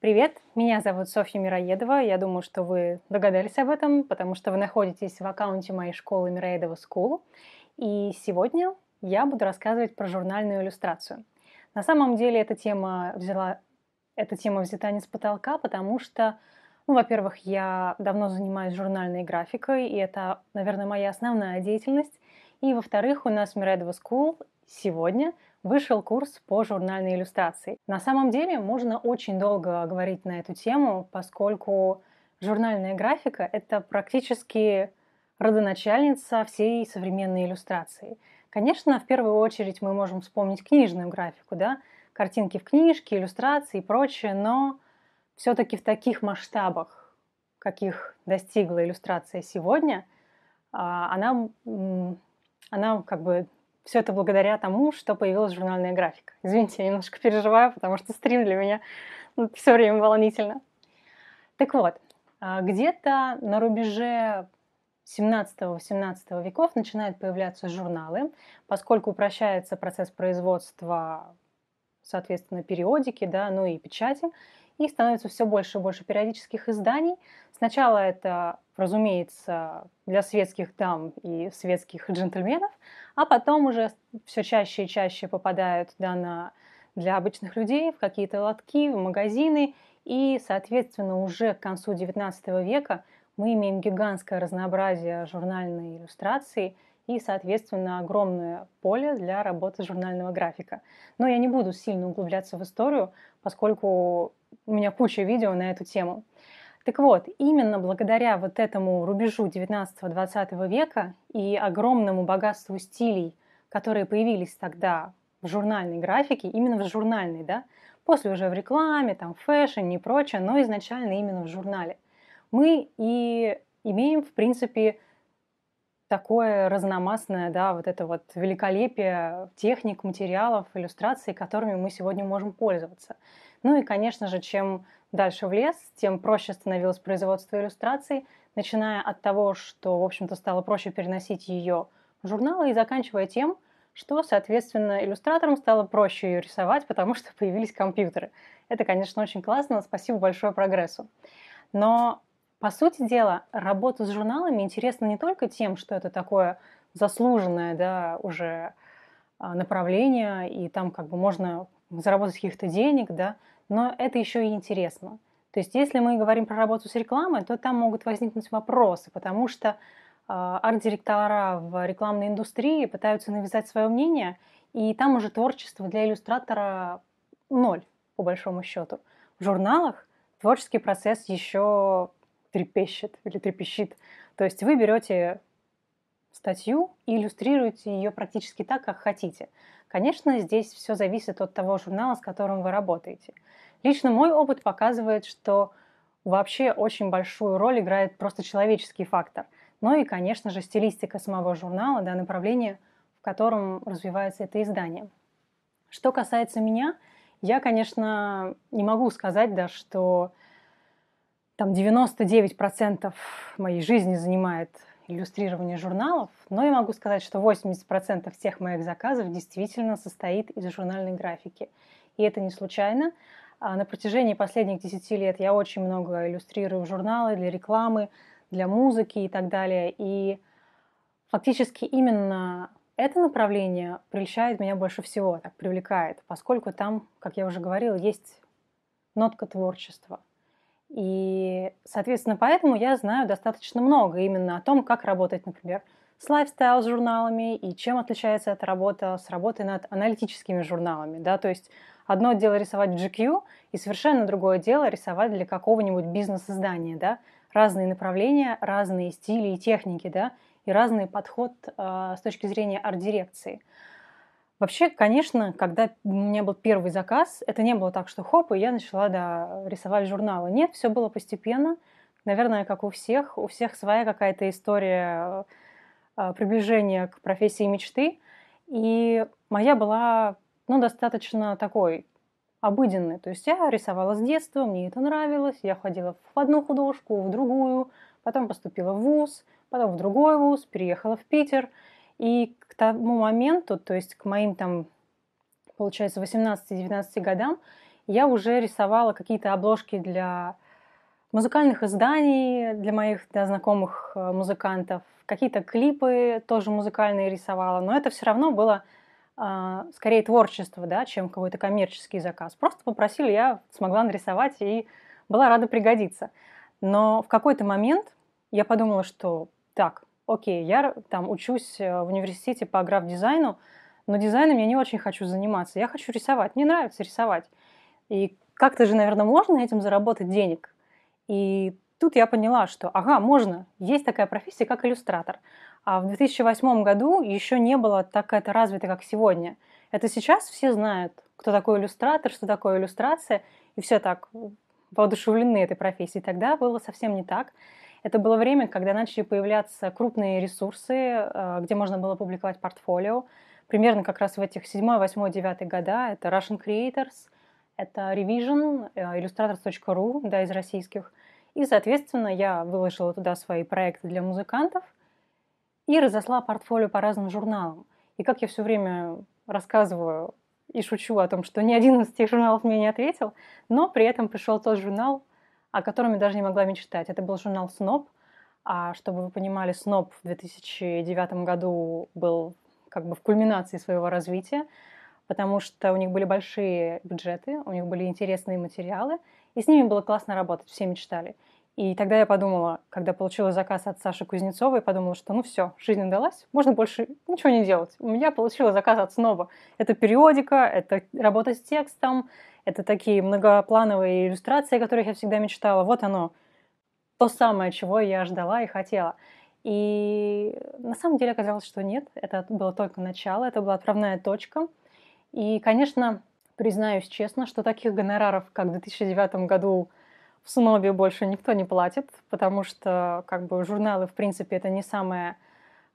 Привет, меня зовут Софья Мироедова. Я думаю, что вы догадались об этом, потому что вы находитесь в аккаунте моей школы Мироедова School. И сегодня я буду рассказывать про журнальную иллюстрацию. На самом деле эта тема взяла эта тема взята не с потолка, потому что, ну, во-первых, я давно занимаюсь журнальной графикой, и это, наверное, моя основная деятельность. И, во-вторых, у нас в Мироедова School сегодня – вышел курс по журнальной иллюстрации. На самом деле можно очень долго говорить на эту тему, поскольку журнальная графика — это практически родоначальница всей современной иллюстрации. Конечно, в первую очередь мы можем вспомнить книжную графику, да, картинки в книжке, иллюстрации и прочее, но все-таки в таких масштабах, каких достигла иллюстрация сегодня, а, она, она как бы все это благодаря тому, что появилась журнальная графика. Извините, я немножко переживаю, потому что стрим для меня ну, все время волнительно. Так вот, а, где-то на рубеже 17-18 веков начинают появляться журналы, поскольку упрощается процесс производства, соответственно, периодики, да, ну и печати. Их становится все больше и больше периодических изданий. Сначала это, разумеется, для светских дам и светских джентльменов, а потом уже все чаще и чаще попадают туда на, для обычных людей в какие-то лотки, в магазины. И, соответственно, уже к концу XIX века мы имеем гигантское разнообразие журнальной иллюстрации и, соответственно, огромное поле для работы журнального графика. Но я не буду сильно углубляться в историю, поскольку у меня куча видео на эту тему. Так вот, именно благодаря вот этому рубежу 19-20 века и огромному богатству стилей, которые появились тогда в журнальной графике, именно в журнальной, да, после уже в рекламе, там, фэшн и прочее, но изначально именно в журнале, мы и имеем, в принципе, такое разномастное, да, вот это вот великолепие техник, материалов, иллюстраций, которыми мы сегодня можем пользоваться – ну и, конечно же, чем дальше в лес, тем проще становилось производство иллюстраций, начиная от того, что, в общем-то, стало проще переносить ее в журналы и заканчивая тем, что, соответственно, иллюстраторам стало проще ее рисовать, потому что появились компьютеры. Это, конечно, очень классно, спасибо большое прогрессу. Но, по сути дела, работа с журналами интересна не только тем, что это такое заслуженное да, уже а, направление, и там как бы можно заработать каких-то денег, да, но это еще и интересно. То есть если мы говорим про работу с рекламой, то там могут возникнуть вопросы, потому что а, арт-директора в рекламной индустрии пытаются навязать свое мнение, и там уже творчество для иллюстратора ноль, по большому счету. В журналах творческий процесс еще трепещет или трепещит. То есть вы берете статью и иллюстрируете ее практически так, как хотите. Конечно, здесь все зависит от того журнала, с которым вы работаете. Лично мой опыт показывает, что вообще очень большую роль играет просто человеческий фактор. Ну и, конечно же, стилистика самого журнала, да, направление, в котором развивается это издание. Что касается меня, я, конечно, не могу сказать, да, что там 99% моей жизни занимает иллюстрирования журналов, но я могу сказать, что 80% всех моих заказов действительно состоит из журнальной графики. И это не случайно. А на протяжении последних 10 лет я очень много иллюстрирую журналы для рекламы, для музыки и так далее. И фактически именно это направление прельщает меня больше всего, так привлекает, поскольку там, как я уже говорила, есть нотка творчества – и, соответственно, поэтому я знаю достаточно много именно о том, как работать, например, с лайфстайл-журналами и чем отличается эта работа с работой над аналитическими журналами. Да? То есть одно дело рисовать GQ, и совершенно другое дело рисовать для какого-нибудь бизнес-издания. Да? Разные направления, разные стили и техники, да? и разный подход э, с точки зрения арт-дирекции. дирекции Вообще, конечно, когда у меня был первый заказ, это не было так, что хоп, и я начала да, рисовать журналы. Нет, все было постепенно. Наверное, как у всех, у всех своя какая-то история а, приближения к профессии мечты. И моя была ну, достаточно такой обыденной. То есть я рисовала с детства, мне это нравилось. Я ходила в одну художку, в другую, потом поступила в ВУЗ, потом в другой ВУЗ, переехала в Питер – и к тому моменту, то есть к моим там, получается, 18-19 годам, я уже рисовала какие-то обложки для музыкальных изданий, для моих для знакомых э, музыкантов, какие-то клипы тоже музыкальные рисовала, но это все равно было э, скорее творчество, да, чем какой-то коммерческий заказ. Просто попросили, я смогла нарисовать и была рада пригодиться. Но в какой-то момент я подумала, что так, окей, я там учусь э, в университете по граф-дизайну, но дизайном я не очень хочу заниматься. Я хочу рисовать. Мне нравится рисовать. И как-то же, наверное, можно этим заработать денег. И тут я поняла, что ага, можно. Есть такая профессия, как иллюстратор. А в 2008 году еще не было так это развито, как сегодня. Это сейчас все знают, кто такой иллюстратор, что такое иллюстрация, и все так воодушевлены этой профессией. Тогда было совсем не так. Это было время, когда начали появляться крупные ресурсы, э, где можно было публиковать портфолио. Примерно как раз в этих 7, 8, 9 года это Russian Creators, это Revision, э, Illustrators.ru, да, из российских. И, соответственно, я выложила туда свои проекты для музыкантов и разослала портфолио по разным журналам. И как я все время рассказываю и шучу о том, что ни один из этих журналов мне не ответил, но при этом пришел тот журнал, о котором я даже не могла мечтать. Это был журнал Сноб А чтобы вы понимали, Сноб в 2009 году был как бы в кульминации своего развития, потому что у них были большие бюджеты, у них были интересные материалы, и с ними было классно работать, все мечтали. И тогда я подумала, когда получила заказ от Саши Кузнецовой, подумала, что ну все, жизнь удалась, можно больше ничего не делать. У меня получила заказ от Сноба. Это периодика, это работа с текстом, это такие многоплановые иллюстрации, о которых я всегда мечтала. Вот оно, то самое, чего я ждала и хотела. И на самом деле оказалось, что нет, это было только начало, это была отправная точка. И, конечно, признаюсь честно, что таких гонораров, как в 2009 году в Сноби больше никто не платит, потому что как бы журналы, в принципе, это не самое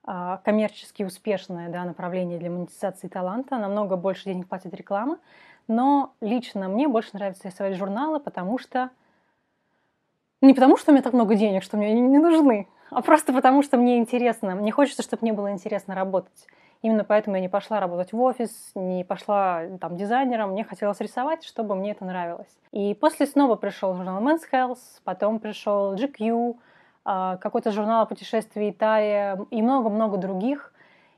а, коммерчески успешное да, направление для монетизации таланта. Намного больше денег платит реклама. Но лично мне больше нравится рисовать журналы, потому что... Не потому, что у меня так много денег, что мне они не нужны, а просто потому, что мне интересно. Мне хочется, чтобы мне было интересно работать. Именно поэтому я не пошла работать в офис, не пошла там дизайнером, мне хотелось рисовать, чтобы мне это нравилось. И после снова пришел журнал Men's Health, потом пришел GQ, а, какой-то журнал о путешествии Тая и много-много других.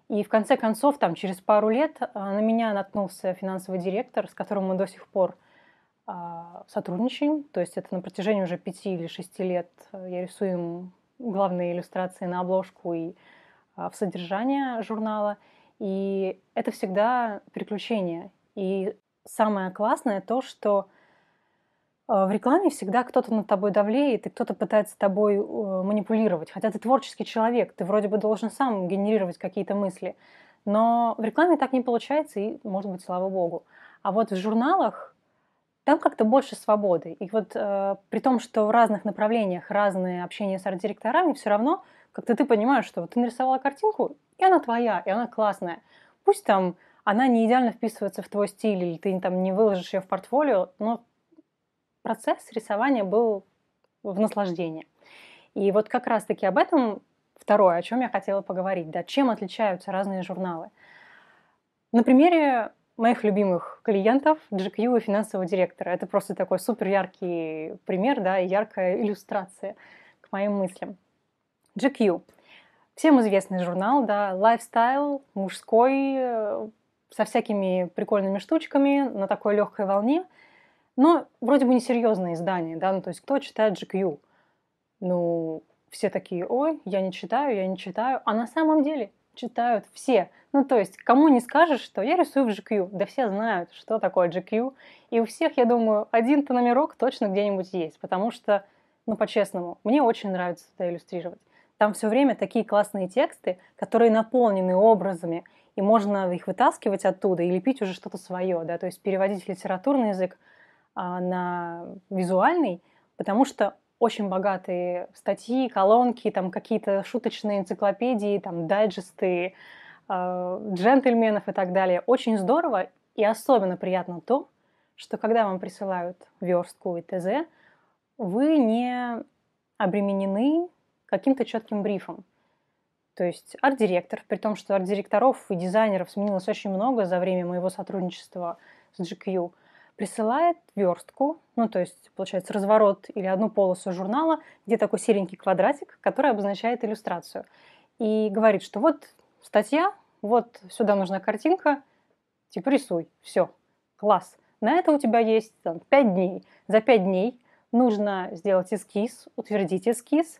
И в конце концов, там через пару лет а, на меня наткнулся финансовый директор, с которым мы до сих пор а, сотрудничаем. То есть это на протяжении уже пяти или шести лет я рисую им главные иллюстрации на обложку и в содержание журнала – и это всегда приключение. И самое классное то, что э, в рекламе всегда кто-то над тобой давлеет, и кто-то пытается тобой э, манипулировать. Хотя ты творческий человек, ты вроде бы должен сам генерировать какие-то мысли. Но в рекламе так не получается, и, может быть, слава богу. А вот в журналах там как-то больше свободы. И вот э, при том, что в разных направлениях разные общения с арт-директорами, все равно как-то ты понимаешь, что вот ты нарисовала картинку, и она твоя, и она классная. Пусть там она не идеально вписывается в твой стиль, или ты там не выложишь ее в портфолио, но процесс рисования был в наслаждении. И вот как раз-таки об этом второе, о чем я хотела поговорить, да, чем отличаются разные журналы. На примере моих любимых клиентов GQ и финансового директора. Это просто такой супер яркий пример, да, яркая иллюстрация к моим мыслям. GQ. Всем известный журнал, да, лайфстайл, мужской, э, со всякими прикольными штучками, на такой легкой волне. Но вроде бы несерьезное издание, да, ну то есть кто читает GQ? Ну, все такие, ой, я не читаю, я не читаю. А на самом деле читают все. Ну, то есть, кому не скажешь, что я рисую в GQ, да все знают, что такое GQ. И у всех, я думаю, один-то номерок точно где-нибудь есть, потому что, ну, по-честному, мне очень нравится это иллюстрировать. Там все время такие классные тексты, которые наполнены образами, и можно их вытаскивать оттуда и лепить уже что-то свое, да, то есть переводить литературный язык а, на визуальный, потому что очень богатые статьи, колонки, там какие-то шуточные энциклопедии, там дайджесты э, джентльменов и так далее. Очень здорово и особенно приятно то, что когда вам присылают верстку и ТЗ, вы не обременены каким-то четким брифом. То есть арт-директор, при том, что арт-директоров и дизайнеров сменилось очень много за время моего сотрудничества с GQ, присылает верстку, ну то есть, получается, разворот или одну полосу журнала, где такой серенький квадратик, который обозначает иллюстрацию. И говорит, что вот статья, вот сюда нужна картинка, типа рисуй, все, класс. На это у тебя есть там, 5 дней. За 5 дней нужно сделать эскиз, утвердить эскиз,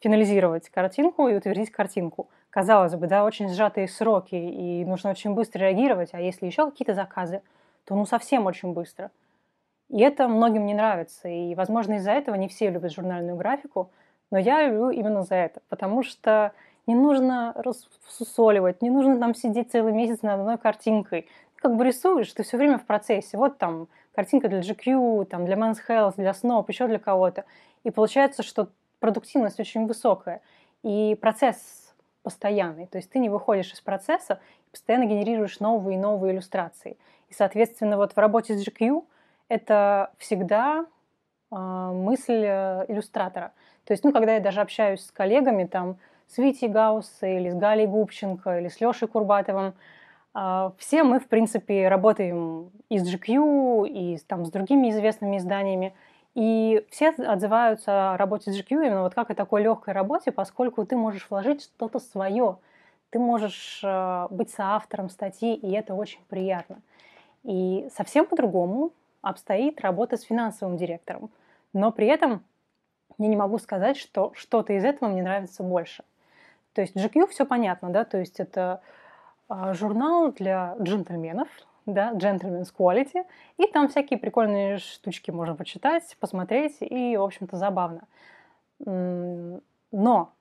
финализировать картинку и утвердить картинку. Казалось бы, да, очень сжатые сроки, и нужно очень быстро реагировать, а если еще какие-то заказы, то ну совсем очень быстро. И это многим не нравится, и, возможно, из-за этого не все любят журнальную графику, но я люблю именно за это, потому что не нужно рассусоливать, не нужно там сидеть целый месяц над одной картинкой. Ты как бы рисуешь, ты все время в процессе. Вот там картинка для GQ, там для Mans Health, для Snop, еще для кого-то. И получается, что продуктивность очень высокая, и процесс постоянный, то есть ты не выходишь из процесса, постоянно генерируешь новые и новые иллюстрации. И, соответственно, вот в работе с GQ это всегда а, э, мысль иллюстратора. То есть, ну, когда я даже общаюсь с коллегами, там, с Витей Гауссой или с Галей Губченко, или с Лешей Курбатовым, э, все мы, в принципе, работаем и с GQ, и там, с другими известными изданиями – и все отзываются о работе GQ именно вот как о такой легкой работе, поскольку ты можешь вложить что-то свое, ты можешь э, быть соавтором статьи, и это очень приятно. И совсем по-другому обстоит работа с финансовым директором. Но при этом я не могу сказать, что что-то из этого мне нравится больше. То есть GQ все понятно, да, то есть это э, журнал для джентльменов, да, Gentleman's Quality, и там всякие прикольные штучки можно почитать, посмотреть, и, в общем-то, забавно. Но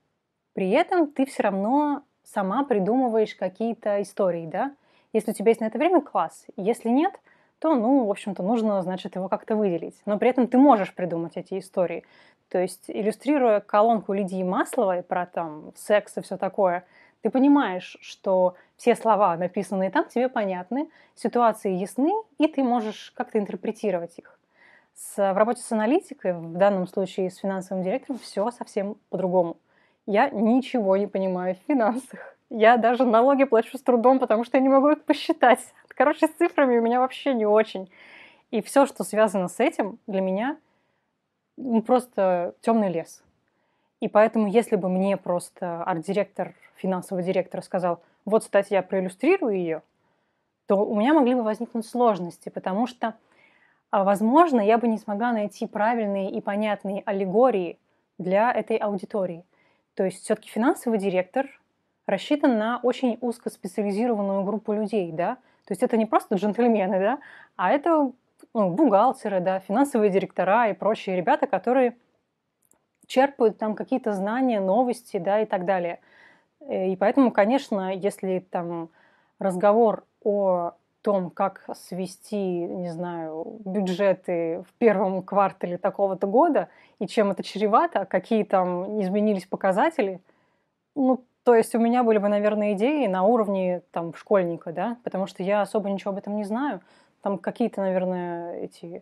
при этом ты все равно сама придумываешь какие-то истории, да? Если у тебя есть на это время, класс. Если нет, то, ну, в общем-то, нужно, значит, его как-то выделить. Но при этом ты можешь придумать эти истории. То есть, иллюстрируя колонку Лидии Масловой про там секс и все такое, ты понимаешь, что все слова, написанные там, тебе понятны, ситуации ясны, и ты можешь как-то интерпретировать их. С, в работе с аналитикой, в данном случае с финансовым директором, все совсем по-другому. Я ничего не понимаю в финансах. Я даже налоги плачу с трудом, потому что я не могу их посчитать. Короче, с цифрами у меня вообще не очень. И все, что связано с этим, для меня ну, просто темный лес. И поэтому, если бы мне просто арт-директор, финансовый директор сказал, вот статья проиллюстрирую ее, то у меня могли бы возникнуть сложности, потому что, а, возможно, я бы не смогла найти правильные и понятные аллегории для этой аудитории. То есть все-таки финансовый директор рассчитан на очень узкоспециализированную группу людей, да, то есть это не просто джентльмены, да, а это ну, бухгалтеры, да, финансовые директора и прочие ребята, которые черпают там какие-то знания, новости, да, и так далее. Э, и поэтому, конечно, если там разговор о том, как свести, не знаю, бюджеты в первом квартале такого-то года и чем это чревато, какие там изменились показатели. Ну, то есть у меня были бы, наверное, идеи на уровне там школьника, да, потому что я особо ничего об этом не знаю. Там какие-то, наверное, эти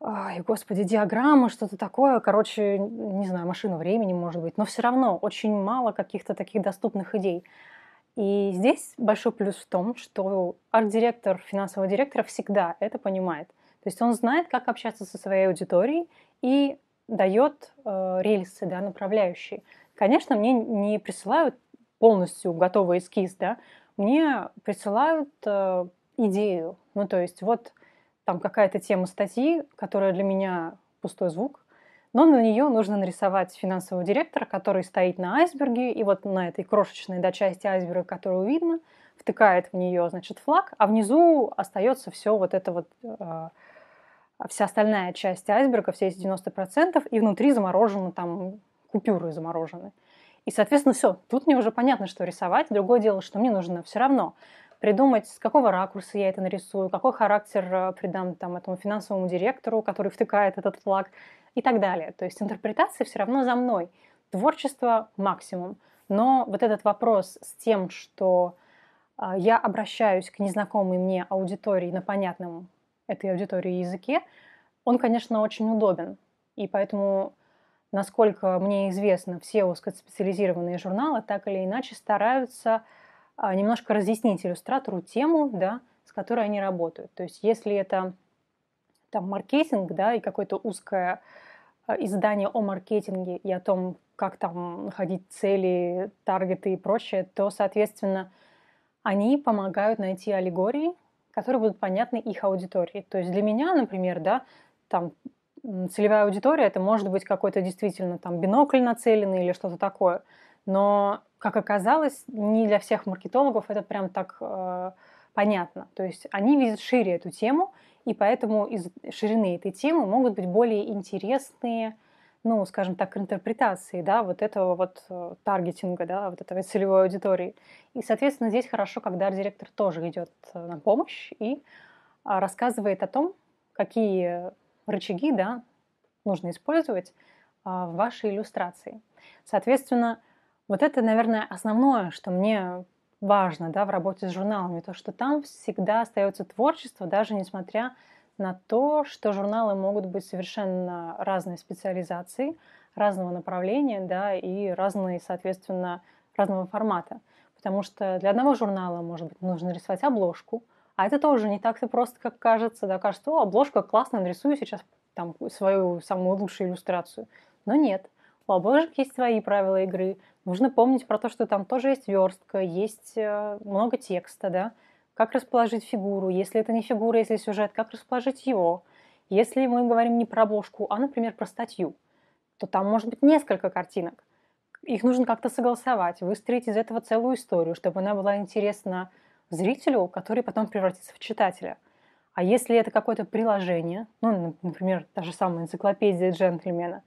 Ой, господи, диаграммы, что-то такое. Короче, не знаю, машину времени, может быть. Но все равно очень мало каких-то таких доступных идей. И здесь большой плюс в том, что арт-директор, финансового директора всегда это понимает. То есть он знает, как общаться со своей аудиторией и дает э, рельсы, да, направляющие. Конечно, мне не присылают полностью готовый эскиз, да, мне присылают э, идею. Ну, то есть вот там какая-то тема статьи, которая для меня пустой звук, но на нее нужно нарисовать финансового директора, который стоит на айсберге, и вот на этой крошечной до части айсберга, которую видно, втыкает в нее, значит, флаг, а внизу остается все вот это вот э, вся остальная часть айсберга, все эти 90%, и внутри заморожены там купюры заморожены. И, соответственно, все, тут мне уже понятно, что рисовать. Другое дело, что мне нужно все равно придумать, с какого ракурса я это нарисую, какой характер э, придам там, этому финансовому директору, который втыкает этот флаг и так далее. То есть интерпретация все равно за мной. Творчество максимум. Но вот этот вопрос с тем, что э, я обращаюсь к незнакомой мне аудитории на понятном этой аудитории языке, он, конечно, очень удобен. И поэтому, насколько мне известно, все узкоспециализированные журналы так или иначе стараются а, немножко разъяснить иллюстратору тему, да, с которой они работают. То есть если это там маркетинг, да, и какое-то узкое а, издание о маркетинге и о том, как там находить цели, таргеты и прочее, то, соответственно, они помогают найти аллегории, которые будут понятны их аудитории. То есть для меня, например, да, там целевая аудитория это может быть какой-то действительно там бинокль нацеленный или что-то такое – но, как оказалось, не для всех маркетологов это прям так э, понятно. То есть они видят шире эту тему, и поэтому из ширины этой темы могут быть более интересные, ну, скажем так, интерпретации, да, вот этого вот э, таргетинга, да, вот этого целевой аудитории. И, соответственно, здесь хорошо, когда директор тоже идет э, на помощь и а, рассказывает о том, какие рычаги, да, нужно использовать а, в вашей иллюстрации. Соответственно, вот это, наверное, основное, что мне важно да, в работе с журналами, то, что там всегда остается творчество, даже несмотря на то, что журналы могут быть совершенно разной специализации, разного направления, да, и разные, соответственно, разного формата. Потому что для одного журнала, может быть, нужно рисовать обложку, а это тоже не так-то просто, как кажется. Да, кажется, о, обложка классная, нарисую сейчас там свою самую лучшую иллюстрацию. Но нет, слава богу, есть свои правила игры. Нужно помнить про то, что там тоже есть верстка, есть э, много текста, да. Как расположить фигуру, если это не фигура, если сюжет, как расположить его. Если мы говорим не про бошку, а, например, про статью, то там может быть несколько картинок. Их нужно как-то согласовать, выстроить из этого целую историю, чтобы она была интересна зрителю, который потом превратится в читателя. А если это какое-то приложение, ну, например, та же самая энциклопедия джентльмена,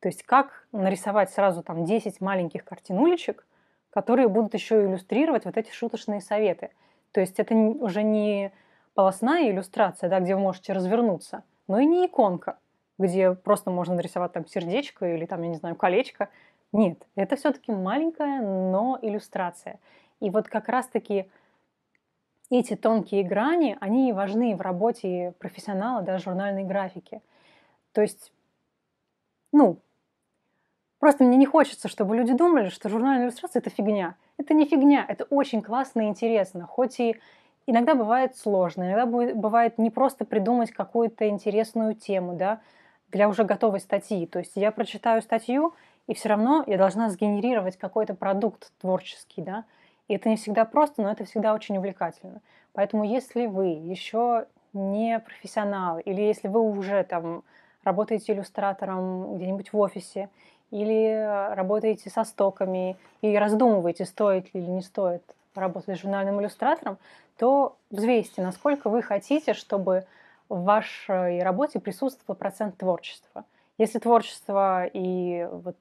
то есть как нарисовать сразу там 10 маленьких картинулечек, которые будут еще иллюстрировать вот эти шуточные советы. То есть это уже не полосная иллюстрация, да, где вы можете развернуться, но и не иконка, где просто можно нарисовать там сердечко или там, я не знаю, колечко. Нет, это все-таки маленькая, но иллюстрация. И вот как раз-таки эти тонкие грани, они важны в работе профессионала, да, журнальной графики. То есть, ну, Просто мне не хочется, чтобы люди думали, что журнальная иллюстрация – это фигня. Это не фигня, это очень классно и интересно, хоть и иногда бывает сложно, иногда бывает не просто придумать какую-то интересную тему, да, для уже готовой статьи. То есть я прочитаю статью, и все равно я должна сгенерировать какой-то продукт творческий, да. И это не всегда просто, но это всегда очень увлекательно. Поэтому если вы еще не профессионал, или если вы уже там работаете иллюстратором где-нибудь в офисе, или работаете со стоками и раздумываете, стоит ли или не стоит работать с журнальным иллюстратором, то взвесьте, насколько вы хотите, чтобы в вашей работе присутствовал процент творчества. Если творчество и вот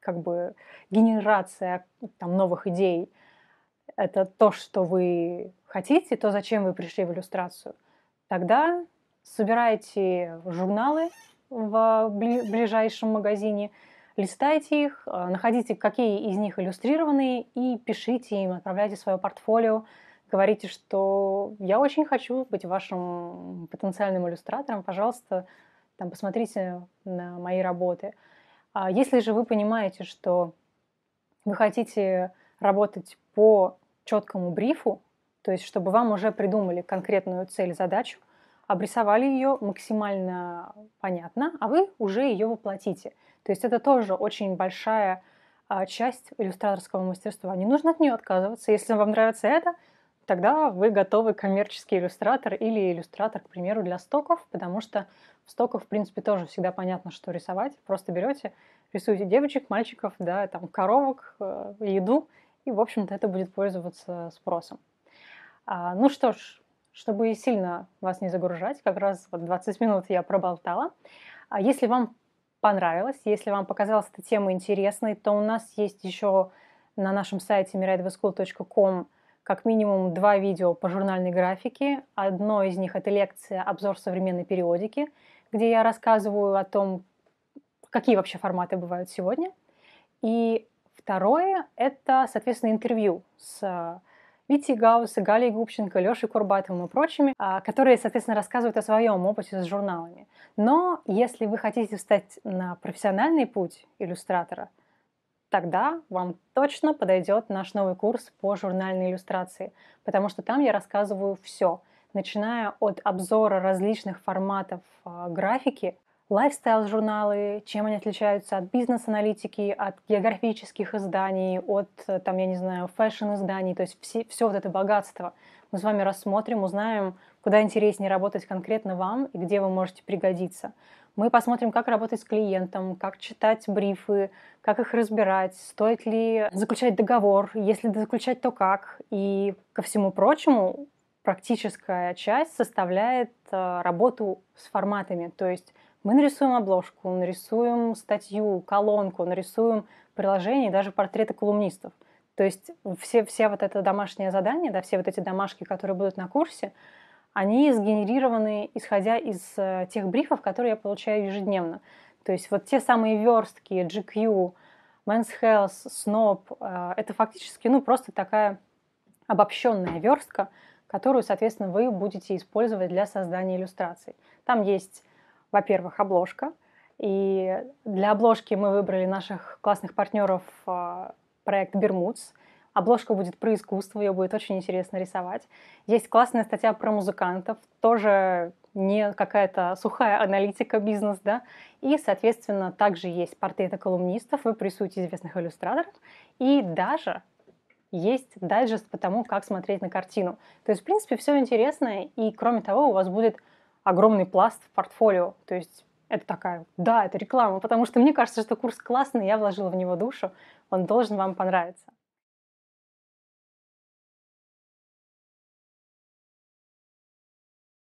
как бы генерация там, новых идей – это то, что вы хотите, то зачем вы пришли в иллюстрацию, тогда собирайте журналы в ближайшем магазине – листайте их, э, находите, какие из них иллюстрированные, и пишите им, отправляйте свое портфолио, говорите, что я очень хочу быть вашим потенциальным иллюстратором, пожалуйста, там, посмотрите на мои работы. А если же вы понимаете, что вы хотите работать по четкому брифу, то есть чтобы вам уже придумали конкретную цель, задачу – обрисовали ее максимально понятно, а вы уже ее воплотите. То есть это тоже очень большая а, часть иллюстраторского мастерства. Не нужно от нее отказываться. Если вам нравится это, тогда вы готовы коммерческий иллюстратор или иллюстратор, к примеру, для стоков, потому что в стоках, в принципе, тоже всегда понятно, что рисовать. Просто берете, рисуете девочек, мальчиков, да, там, коровок, э, еду, и, в общем-то, это будет пользоваться спросом. А, ну что ж, чтобы сильно вас не загружать, как раз вот 20 минут я проболтала. А если вам понравилось, если вам показалась эта тема интересной, то у нас есть еще на нашем сайте miradvschool.com как минимум два видео по журнальной графике. Одно из них – это лекция «Обзор современной периодики», где я рассказываю о том, какие вообще форматы бывают сегодня. И второе – это, соответственно, интервью с Витей Гауса, Галей Губченко, Лешей Курбатовым и прочими, а, которые, соответственно, рассказывают о своем опыте с журналами. Но если вы хотите встать на профессиональный путь иллюстратора, тогда вам точно подойдет наш новый курс по журнальной иллюстрации, потому что там я рассказываю все, начиная от обзора различных форматов а, графики, лайфстайл-журналы, чем они отличаются от бизнес-аналитики, от географических изданий, от, э, там, я не знаю, фэшн-изданий, то есть все, все вот это богатство мы с вами рассмотрим, узнаем, куда интереснее работать конкретно вам и где вы можете пригодиться. Мы посмотрим, как работать с клиентом, как читать брифы, как их разбирать, стоит ли заключать договор, если заключать, то как. И ко всему прочему, практическая часть составляет э, работу с форматами, то есть мы нарисуем обложку, нарисуем статью, колонку, нарисуем приложение, даже портреты колумнистов. То есть все, все вот это домашнее задание, да, все вот эти домашки, которые будут на курсе, они сгенерированы исходя из э, тех брифов, которые я получаю ежедневно. То есть вот те самые верстки, GQ, Men's Health, SNOP, э, это фактически ну, просто такая обобщенная верстка, которую, соответственно, вы будете использовать для создания иллюстраций. Там есть во-первых, обложка. И для обложки мы выбрали наших классных партнеров э, проект «Бермудс». Обложка будет про искусство, ее будет очень интересно рисовать. Есть классная статья про музыкантов, тоже не какая-то сухая аналитика бизнес, да. И, соответственно, также есть портреты колумнистов, вы прессуете известных иллюстраторов. И даже есть дайджест по тому, как смотреть на картину. То есть, в принципе, все интересное. и, кроме того, у вас будет огромный пласт в портфолио. То есть это такая, да, это реклама, потому что мне кажется, что курс классный, я вложила в него душу, он должен вам понравиться.